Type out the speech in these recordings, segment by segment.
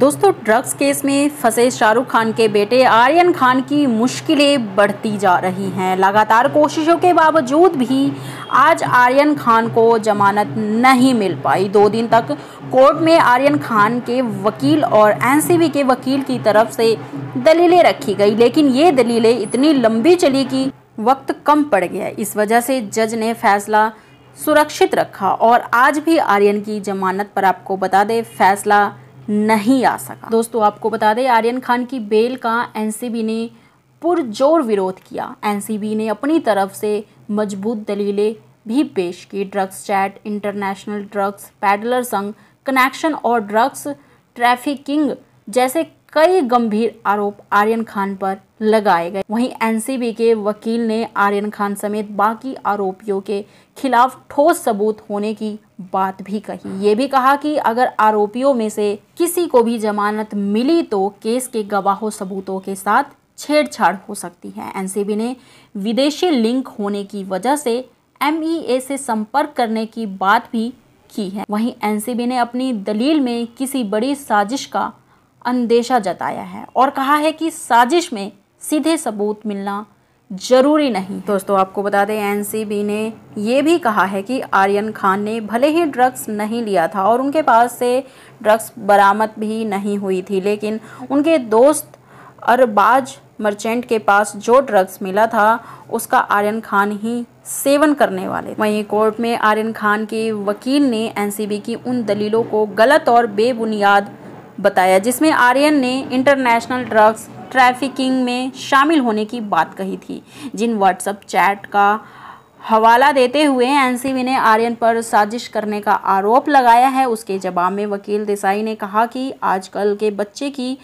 दोस्तों drugs case में फंसे शाहरुख खान के बेटे आर्यन खान की मुश्किलें बढ़ती जा रही हैं लगातार कोशिशों के बावजूद भी आज आर्यन खान को जमानत नहीं मिल पाई दो दिन तक कोर्ट में आर्यन खान के वकील और एनसीबी के वकील की तरफ से दलीलें रखी गई लेकिन ये दलीलें इतनी लंबी चली कि वक्त कम पड़ गया इस वजह से जज ने फैसला सुरक्षित रखा और आज भी आर्यन की जमानत पर आपको बता दें फैसला नहीं आ सका दोस्तों आपको बता दें आर्यन खान की बेल का एनसीबी ने पुरजोर विरोध किया एनसीबी ने अपनी तरफ से मजबूत दलीलें भी पेश की drugs chat international drugs peddler संघ कनेक्शन और ड्रग्स ट्रैफिकिंग जैसे कई गंभीर आरोप आर्यन खान पर लगाए गए वहीं एनसीबी के वकील ने आर्यन खान समेत बाकी आरोपियों के खिलाफ ठोस सबूत होने की बात भी कही ये भी कहा कि अगर आरोपियों में से किसी को भी जमानत मिली तो केस के गवाहों सबूतों के साथ छेड़छाड़ हो सकती है एनसीबी ने विदेशी लिंक होने की वजह से एमईए से संपर्क करने की बात भी की है वहीं एनसीबी ने अपनी दलील में किसी बड़ी साजिश का अंदेशा जताया है और कहा है कि साजिश में सीधे सबूत मिलना जरूरी नहीं दोस्तों आपको बता दें एनसीबी ने यह भी कहा है कि आर्यन खान ने भले ही ड्रग्स नहीं लिया था और उनके पास से ड्रग्स बरामद भी नहीं हुई थी लेकिन उनके दोस्त अरबाज मर्चेंट के पास जो ड्रग्स मिला था उसका आर्यन खान ही सेवन करने वाले वहीं कोर्ट में आर्यन खान के वकील ने एनसीबी की उन दलीलों को गलत और बेबुनियाद बताया जिसमें आर्यन ने इंटरनेशनल ड्रग्स ट्रैफिकिंग में शामिल होने की बात कही थी जिन व्हाट्सएप चैट का हवाला देते हुए एनसीबी ने आर्यन पर साजिश करने का आरोप लगाया है उसके जवाब में वकील देसाई ने कहा कि आजकल के बच्चे की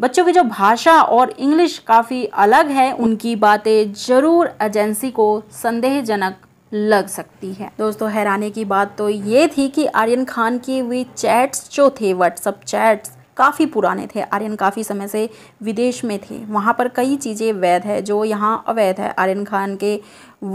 बच्चों की जो भाषा और इंग्लिश काफ़ी अलग है उनकी बातें ज़रूर एजेंसी को संदेहजनक लग सकती है दोस्तों हैरानी की बात तो ये थी कि आर्यन खान की वे चैट्स जो थे व्हाट्सअप चैट्स काफ़ी पुराने थे आर्यन काफ़ी समय से विदेश में थे वहाँ पर कई चीज़ें वैध है जो यहाँ अवैध है आर्यन खान के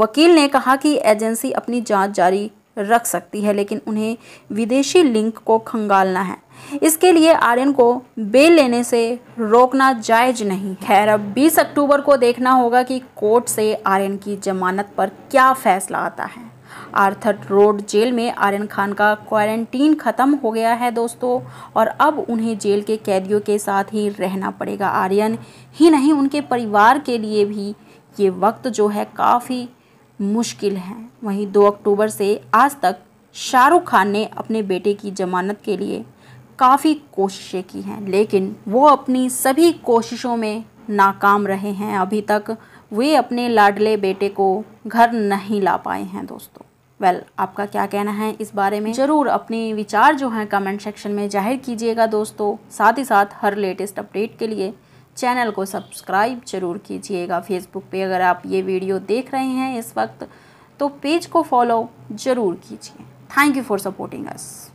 वकील ने कहा कि एजेंसी अपनी जाँच जारी रख सकती है लेकिन उन्हें विदेशी लिंक को खंगालना है इसके लिए आर्यन को बेल लेने से रोकना जायज नहीं खैर अब 20 अक्टूबर को देखना होगा कि कोर्ट से आर्यन की जमानत पर क्या फैसला आता है आर्थर रोड जेल में आर्यन खान का क्वारंटीन ख़त्म हो गया है दोस्तों और अब उन्हें जेल के कैदियों के साथ ही रहना पड़ेगा आर्यन ही नहीं उनके परिवार के लिए भी ये वक्त जो है काफ़ी मुश्किल है वहीं 2 अक्टूबर से आज तक शाहरुख खान ने अपने बेटे की जमानत के लिए काफ़ी कोशिशें की हैं लेकिन वो अपनी सभी कोशिशों में नाकाम रहे हैं अभी तक वे अपने लाडले बेटे को घर नहीं ला पाए हैं दोस्तों वेल well, आपका क्या कहना है इस बारे में ज़रूर अपने विचार जो हैं कमेंट सेक्शन में जाहिर कीजिएगा दोस्तों साथ ही साथ हर लेटेस्ट अपडेट के लिए चैनल को सब्सक्राइब जरूर कीजिएगा फेसबुक पे अगर आप ये वीडियो देख रहे हैं इस वक्त तो पेज को फॉलो ज़रूर कीजिए thank you for supporting us